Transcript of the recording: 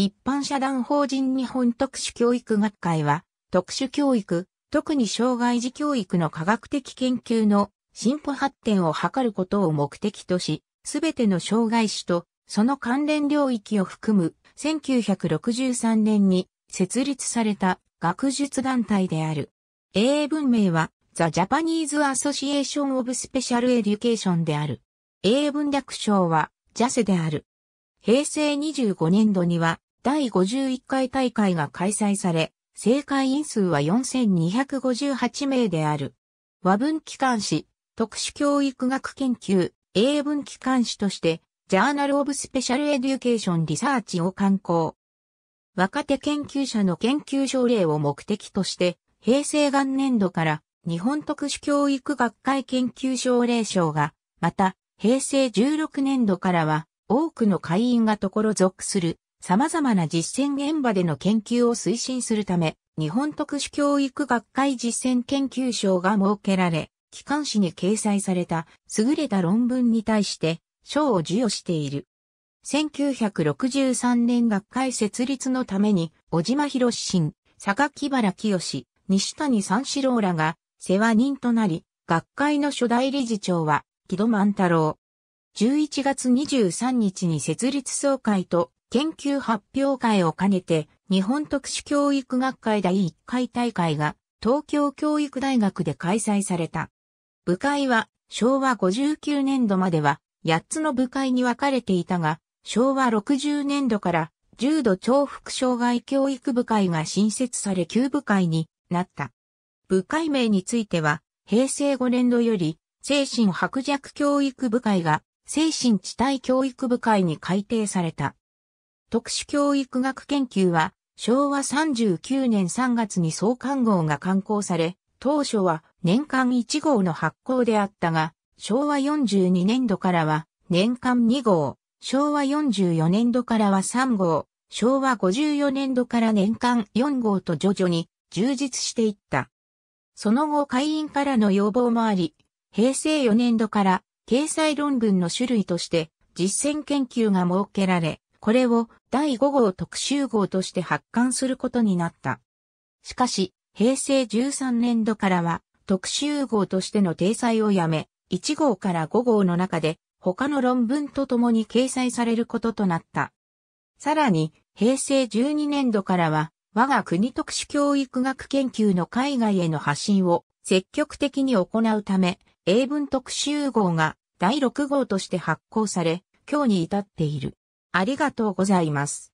一般社団法人日本特殊教育学会は、特殊教育、特に障害児教育の科学的研究の進歩発展を図ることを目的とし、すべての障害者とその関連領域を含む1963年に設立された学術団体である。英文名は The Japanese Association of Special Education である。英文略称は JASE である。平成25年度には第51回大会が開催され、正会員数は4258名である。和文機関誌、特殊教育学研究、英文機関誌として、ジャーナルオブスペシャルエデュケーションリサーチを刊行。若手研究者の研究奨励を目的として、平成元年度から日本特殊教育学会研究奨励賞が、また、平成16年度からは多くの会員がところ属する様々な実践現場での研究を推進するため、日本特殊教育学会実践研究賞が設けられ、機関誌に掲載された優れた論文に対して賞を授与している。1963年学会設立のために、小島博新、坂木原清、西谷三四郎らが世話人となり、学会の初代理事長は木戸万太郎。11月23日に設立総会と研究発表会を兼ねて、日本特殊教育学会第1回大会が東京教育大学で開催された。部会は昭和59年度までは8つの部会に分かれていたが、昭和60年度から重度重複障害教育部会が新設され旧部会になった。部会名については、平成5年度より精神白弱教育部会が精神地帯教育部会に改定された。特殊教育学研究は、昭和39年3月に創刊号が刊行され、当初は年間1号の発行であったが、昭和42年度からは年間2号、昭和44年度からは3号、昭和54年度から年間4号と徐々に充実していった。その後会員からの要望もあり、平成4年度から掲載論文の種類として実践研究が設けられ、これを第5号特集号として発刊することになった。しかし、平成13年度からは特集号としての掲載をやめ、1号から5号の中で他の論文とともに掲載されることとなった。さらに、平成12年度からは、我が国特殊教育学研究の海外への発信を積極的に行うため、英文特集号が第6号として発行され、今日に至っている。ありがとうございます。